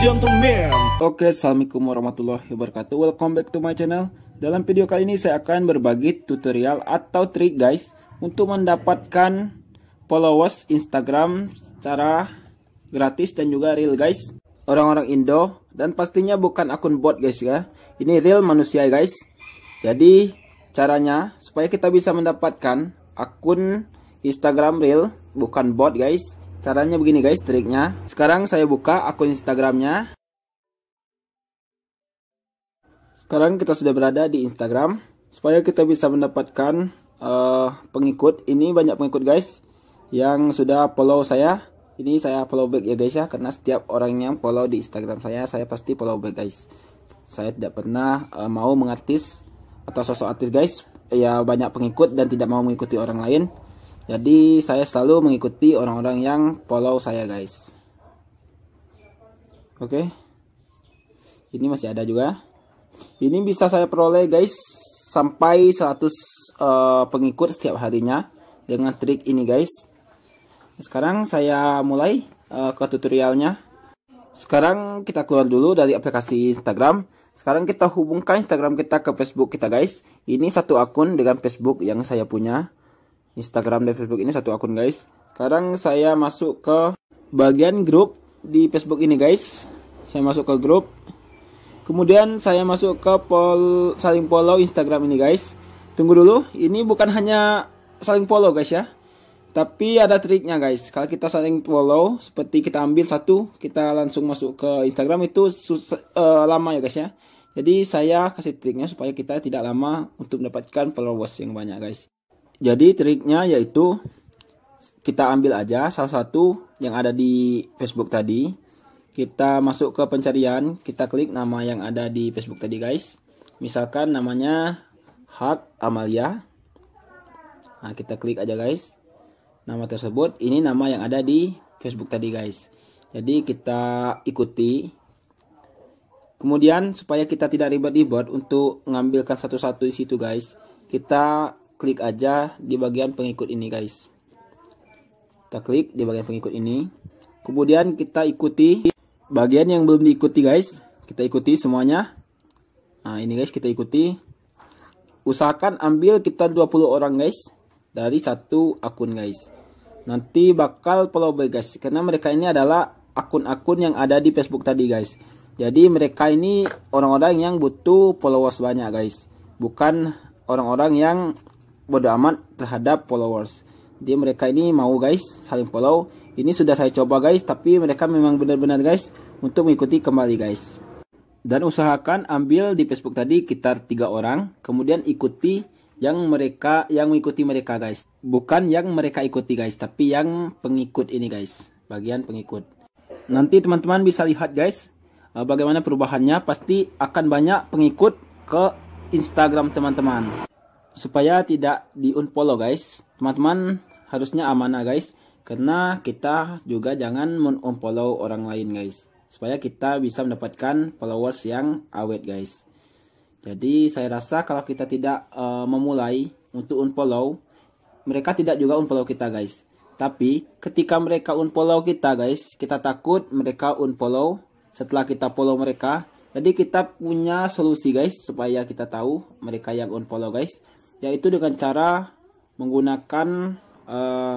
gentlemen. Oke, assalamualaikum warahmatullahi wabarakatuh. Welcome back to my channel. Dalam video kali ini saya akan berbagi tutorial atau trik guys untuk mendapatkan followers Instagram secara gratis dan juga real guys. Orang-orang Indo dan pastinya bukan akun bot guys ya. Ini real manusia guys. Jadi caranya supaya kita bisa mendapatkan akun Instagram real bukan bot guys Caranya begini guys triknya. Sekarang saya buka akun Instagramnya. Sekarang kita sudah berada di Instagram. Supaya kita bisa mendapatkan uh, pengikut. Ini banyak pengikut guys yang sudah follow saya. Ini saya follow back ya guys ya. Karena setiap orang yang follow di Instagram saya, saya pasti follow back guys. Saya tidak pernah uh, mau mengartis atau sosok artis guys ya banyak pengikut dan tidak mau mengikuti orang lain jadi saya selalu mengikuti orang-orang yang follow saya guys. Oke. Okay. Ini masih ada juga. Ini bisa saya peroleh guys sampai 100 uh, eh, pengikut setiap harinya dengan trik ini guys. Sekarang saya mulai uh, ke tutorialnya. Sekarang kita keluar dulu dari aplikasi Instagram. Sekarang kita hubungkan Instagram kita ke Facebook kita guys. Ini satu akun dengan Facebook yang saya punya. Instagram dan Facebook ini satu akun guys. Sekarang saya masuk ke bagian grup di Facebook ini guys. Saya masuk ke grup. Kemudian saya masuk ke pol saling follow Instagram ini guys. Tunggu dulu, ini bukan hanya saling follow guys ya. Tapi ada triknya guys. Kalau kita saling follow, seperti kita ambil satu, kita langsung masuk ke Instagram itu uh, lama ya guys ya. Jadi saya kasih triknya supaya kita tidak lama untuk mendapatkan followers yang banyak guys. Jadi triknya yaitu kita ambil aja salah satu yang ada di Facebook tadi. Kita masuk ke pencarian, kita klik nama yang ada di Facebook tadi guys. Misalkan namanya Hak Amalia. Nah, kita klik aja guys. Nama tersebut ini nama yang ada di Facebook tadi guys. Jadi kita ikuti. Kemudian supaya kita tidak ribet-ribet untuk mengambilkan satu-satu di situ guys, kita klik aja di bagian pengikut ini guys kita klik di bagian pengikut ini kemudian kita ikuti bagian yang belum diikuti guys kita ikuti semuanya nah ini guys kita ikuti usahakan ambil kita 20 orang guys dari satu akun guys nanti bakal follow back guys karena mereka ini adalah akun-akun yang ada di Facebook tadi guys jadi mereka ini orang-orang yang butuh followers banyak guys bukan orang-orang yang bodo amat terhadap followers dia mereka ini mau guys saling follow ini sudah saya coba guys tapi mereka memang benar-benar guys untuk mengikuti kembali guys dan usahakan ambil di Facebook tadi sekitar tiga orang kemudian ikuti yang mereka yang mengikuti mereka guys bukan yang mereka ikuti guys tapi yang pengikut ini guys bagian pengikut nanti teman-teman bisa lihat guys eh, bagaimana perubahannya pasti akan banyak pengikut ke Instagram teman-teman supaya tidak diunfollow guys teman-teman harusnya amanah guys karena kita juga jangan menunfollow orang lain guys supaya kita bisa mendapatkan followers yang awet guys jadi saya rasa kalau kita tidak uh, memulai untuk unfollow mereka tidak juga unfollow kita guys tapi ketika mereka unfollow kita guys kita takut mereka unfollow setelah kita follow mereka jadi kita punya solusi guys supaya kita tahu mereka yang unfollow guys yaitu dengan cara menggunakan uh,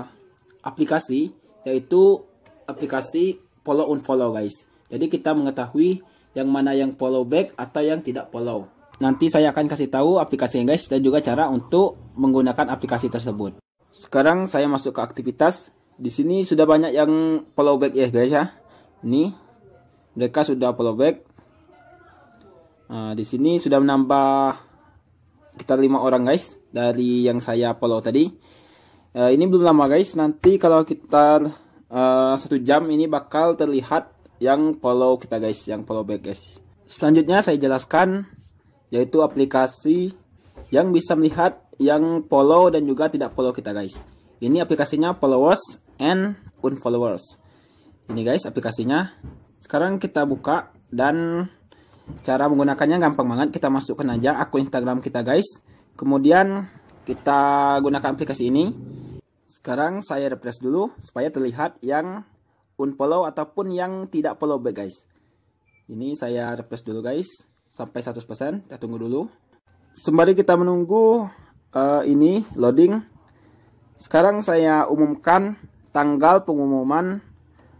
aplikasi yaitu aplikasi follow unfollow guys. Jadi kita mengetahui yang mana yang follow back atau yang tidak follow. Nanti saya akan kasih tahu aplikasinya guys dan juga cara untuk menggunakan aplikasi tersebut. Sekarang saya masuk ke aktivitas. Di sini sudah banyak yang follow back ya guys ya. Ini mereka sudah follow back. Nah, di sini sudah menambah kita lima orang guys dari yang saya follow tadi uh, ini belum lama guys nanti kalau kita uh, eh, satu jam ini bakal terlihat yang follow kita guys yang follow back guys selanjutnya saya jelaskan yaitu aplikasi yang bisa melihat yang follow dan juga tidak follow kita guys ini aplikasinya followers and unfollowers ini guys aplikasinya sekarang kita buka dan Cara menggunakannya gampang banget, kita masukkan aja akun Instagram kita guys. Kemudian kita gunakan aplikasi ini. Sekarang saya refresh dulu supaya terlihat yang unfollow ataupun yang tidak follow back guys. Ini saya refresh dulu guys sampai 100%, kita tunggu dulu. Sembari kita menunggu uh, ini loading. Sekarang saya umumkan tanggal pengumuman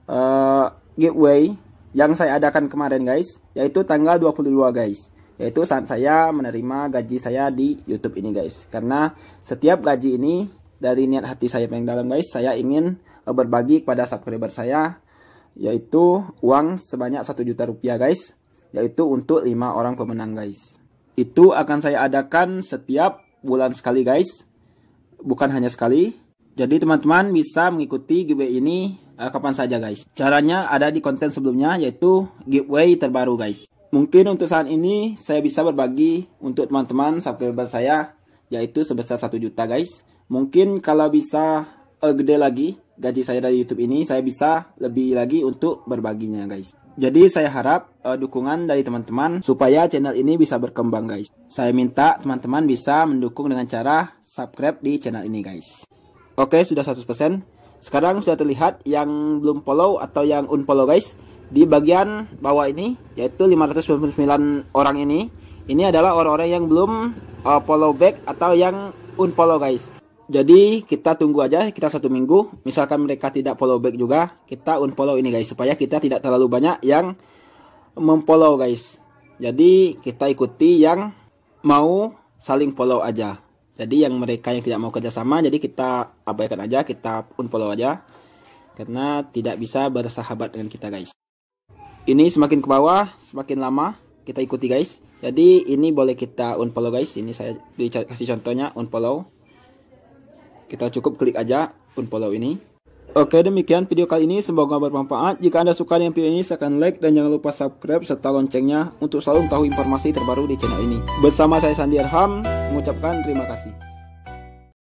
uh, eh, giveaway yang saya adakan kemarin guys, yaitu tanggal 22 guys. Yaitu saat saya menerima gaji saya di YouTube ini guys. Karena setiap gaji ini dari niat hati saya yang dalam guys, saya ingin eh, berbagi kepada subscriber saya yaitu uang sebanyak satu juta rupiah guys, yaitu untuk lima orang pemenang guys. Itu akan saya adakan setiap bulan sekali guys. Bukan hanya sekali. Jadi teman-teman bisa mengikuti giveaway ini uh, kapan saja guys. Caranya ada di konten sebelumnya yaitu giveaway terbaru guys. Mungkin untuk saat ini saya bisa berbagi untuk teman-teman subscriber saya yaitu sebesar 1 juta guys. Mungkin kalau bisa uh, gede lagi gaji saya dari YouTube ini saya bisa lebih lagi untuk berbaginya guys. Jadi saya harap uh, dukungan dari teman-teman supaya channel ini bisa berkembang guys. Saya minta teman-teman bisa mendukung dengan cara subscribe di channel ini guys. Oke, sudah 100%. Sekarang sudah terlihat yang belum follow atau yang unfollow guys di bagian bawah ini yaitu 599 orang ini. Ini adalah orang-orang yang belum uh, follow back atau yang unfollow guys. Jadi kita tunggu aja kita satu minggu. Misalkan mereka tidak follow back juga, kita unfollow ini guys supaya kita tidak terlalu banyak yang memfollow guys. Jadi kita ikuti yang mau saling follow aja jadi yang mereka yang tidak mau kerjasama jadi kita abaikan aja kita unfollow aja karena tidak bisa bersahabat dengan kita guys ini semakin ke bawah semakin lama kita ikuti guys jadi ini boleh kita unfollow guys ini saya kasih contohnya unfollow kita cukup klik aja unfollow ini Oke demikian video kali ini semoga bermanfaat. Jika Anda suka dengan video ini silahkan like dan jangan lupa subscribe serta loncengnya untuk selalu tahu informasi terbaru di channel ini. Bersama saya Sandi Arham mengucapkan terima kasih.